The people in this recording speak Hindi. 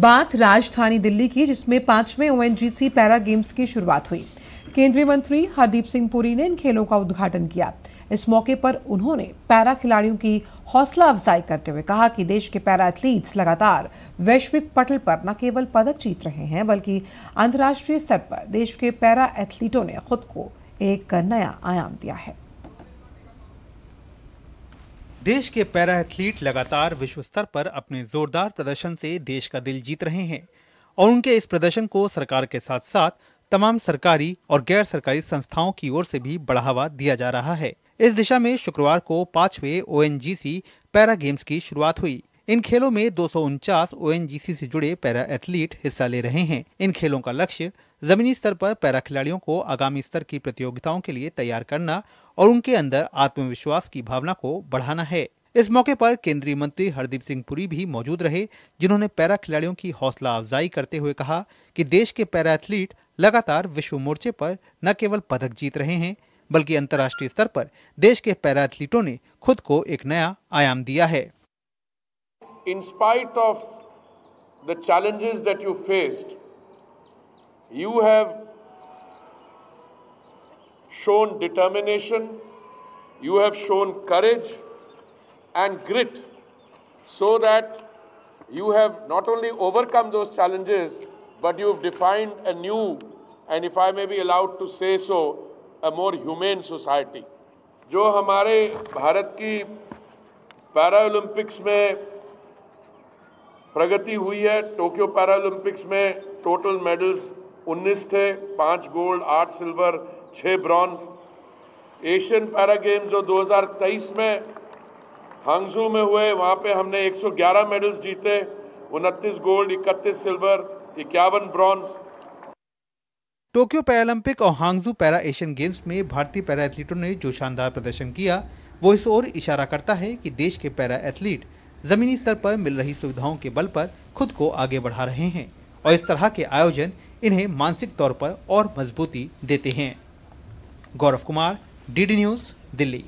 बात राजधानी दिल्ली की जिसमें पांचवें ओएनजीसी पैरा गेम्स की शुरुआत हुई केंद्रीय मंत्री हरदीप सिंह पुरी ने इन खेलों का उद्घाटन किया इस मौके पर उन्होंने पैरा खिलाड़ियों की हौसला अफजाई करते हुए कहा कि देश के पैरा एथलीट्स लगातार वैश्विक पटल पर न केवल पदक जीत रहे हैं बल्कि अंतर्राष्ट्रीय स्तर पर देश के पैरा एथलीटों ने खुद को एक नया आयाम दिया है देश के पैरा एथलीट लगातार विश्व स्तर पर अपने जोरदार प्रदर्शन से देश का दिल जीत रहे हैं और उनके इस प्रदर्शन को सरकार के साथ साथ तमाम सरकारी और गैर सरकारी संस्थाओं की ओर से भी बढ़ावा दिया जा रहा है इस दिशा में शुक्रवार को पांचवे ओ पैरा गेम्स की शुरुआत हुई इन खेलों में दो ओएनजीसी से जुड़े पैरा एथलीट हिस्सा ले रहे हैं इन खेलों का लक्ष्य जमीनी स्तर पर पैरा खिलाड़ियों को आगामी स्तर की प्रतियोगिताओं के लिए तैयार करना और उनके अंदर आत्मविश्वास की भावना को बढ़ाना है इस मौके पर केंद्रीय मंत्री हरदीप सिंह पुरी भी मौजूद रहे जिन्होंने पैरा खिलाड़ियों की हौसला अफजाई करते हुए कहा कि देश के पैरा एथलीट लगातार विश्व मोर्चे पर न केवल पदक जीत रहे हैं बल्कि अंतर्राष्ट्रीय स्तर पर देश के पैरा एथलीटों ने खुद को एक नया आयाम दिया है in spite of the challenges that you faced, you have shown determination, you have shown courage and grit so that you have not only overcome those challenges, but you've defined a new, and if I may be allowed to say so, a more humane society. जो हमारे भारत की पैरा में प्रगति हुई है टोक्यो पैरालंपिक्स में टोटल मेडल्स 19 थे पाँच गोल्ड आठ सिल्वर छः ब्रॉन्ज एशियन पैरा गेम्स जो 2023 में हांगजू में हुए वहाँ पे हमने 111 मेडल्स जीते उनतीस गोल्ड इकतीस सिल्वर इक्यावन ब्रॉन्ज टोक्यो पैरालंपिक और हांगजू पैरा एशियन गेम्स में भारतीय पैरा एथलीटों ने जो शानदार प्रदर्शन किया वो इस ओर इशारा करता है कि देश के पैरा एथलीट जमीनी स्तर पर मिल रही सुविधाओं के बल पर खुद को आगे बढ़ा रहे हैं और इस तरह के आयोजन इन्हें मानसिक तौर पर और मजबूती देते हैं गौरव कुमार डीडी न्यूज दिल्ली